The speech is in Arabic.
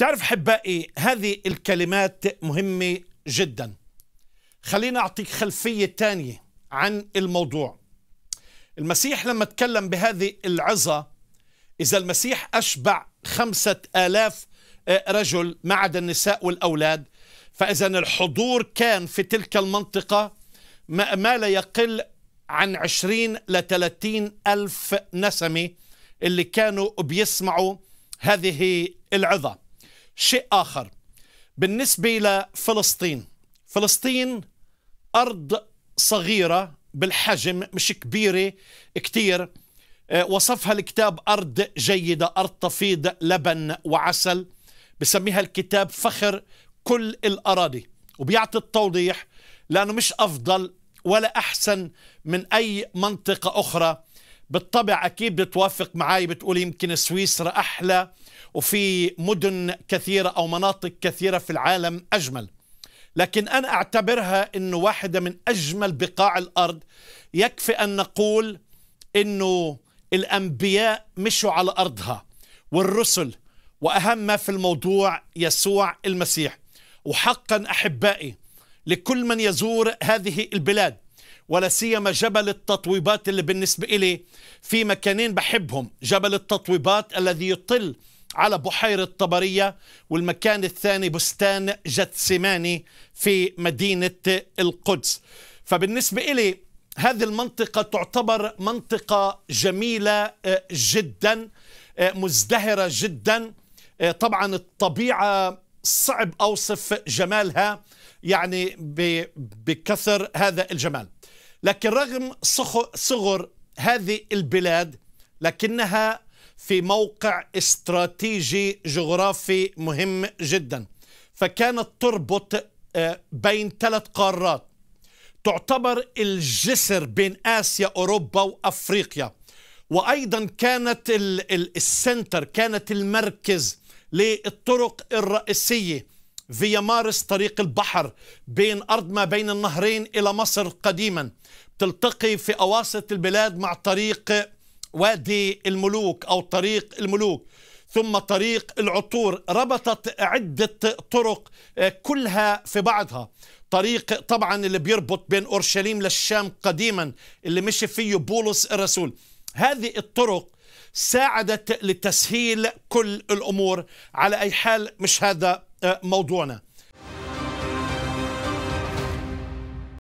تعرف حبائي هذه الكلمات مهمة جدا خلينا أعطيك خلفية تانية عن الموضوع المسيح لما تكلم بهذه العظة إذا المسيح أشبع خمسة آلاف آه، رجل ما عدا النساء والأولاد فإذا الحضور كان في تلك المنطقة ما لا يقل عن عشرين لثلاثين ألف نسمة اللي كانوا بيسمعوا هذه العظة شيء آخر بالنسبة لفلسطين فلسطين أرض صغيرة بالحجم مش كبيرة كتير آه، وصفها الكتاب أرض جيدة أرض تفيض لبن وعسل بسميها الكتاب فخر كل الأراضي وبيعطي التوضيح لأنه مش أفضل ولا أحسن من أي منطقة أخرى بالطبع اكيد بتوافق معي بتقول يمكن سويسرا احلى وفي مدن كثيره او مناطق كثيره في العالم اجمل لكن انا اعتبرها انه واحده من اجمل بقاع الارض يكفي ان نقول انه الانبياء مشوا على ارضها والرسل واهم ما في الموضوع يسوع المسيح وحقا احبائي لكل من يزور هذه البلاد ولا سيما جبل التطويبات اللي بالنسبة إلي في مكانين بحبهم جبل التطويبات الذي يطل على بحيرة طبرية والمكان الثاني بستان جتسماني في مدينة القدس فبالنسبة إلي هذه المنطقة تعتبر منطقة جميلة آه، جدا آه، مزدهرة جدا آه، طبعا الطبيعة صعب أوصف جمالها يعني بكثر هذا الجمال لكن رغم صغر هذه البلاد لكنها في موقع استراتيجي جغرافي مهم جدا فكانت تربط آه، بين ثلاث قارات تعتبر الجسر بين آسيا أوروبا وأفريقيا وأيضا كانت السنتر كانت المركز للطرق الرئيسية فيا مارس طريق البحر بين أرض ما بين النهرين إلى مصر قديما تلتقي في أواسط البلاد مع طريق وادي الملوك أو طريق الملوك ثم طريق العطور ربطت عدة طرق آه، كلها في بعضها طريق طبعا اللي بيربط بين أورشليم للشام قديما اللي مشي فيه بولس الرسول هذه الطرق ساعدت لتسهيل كل الأمور على أي حال مش هذا Eh, Maldona.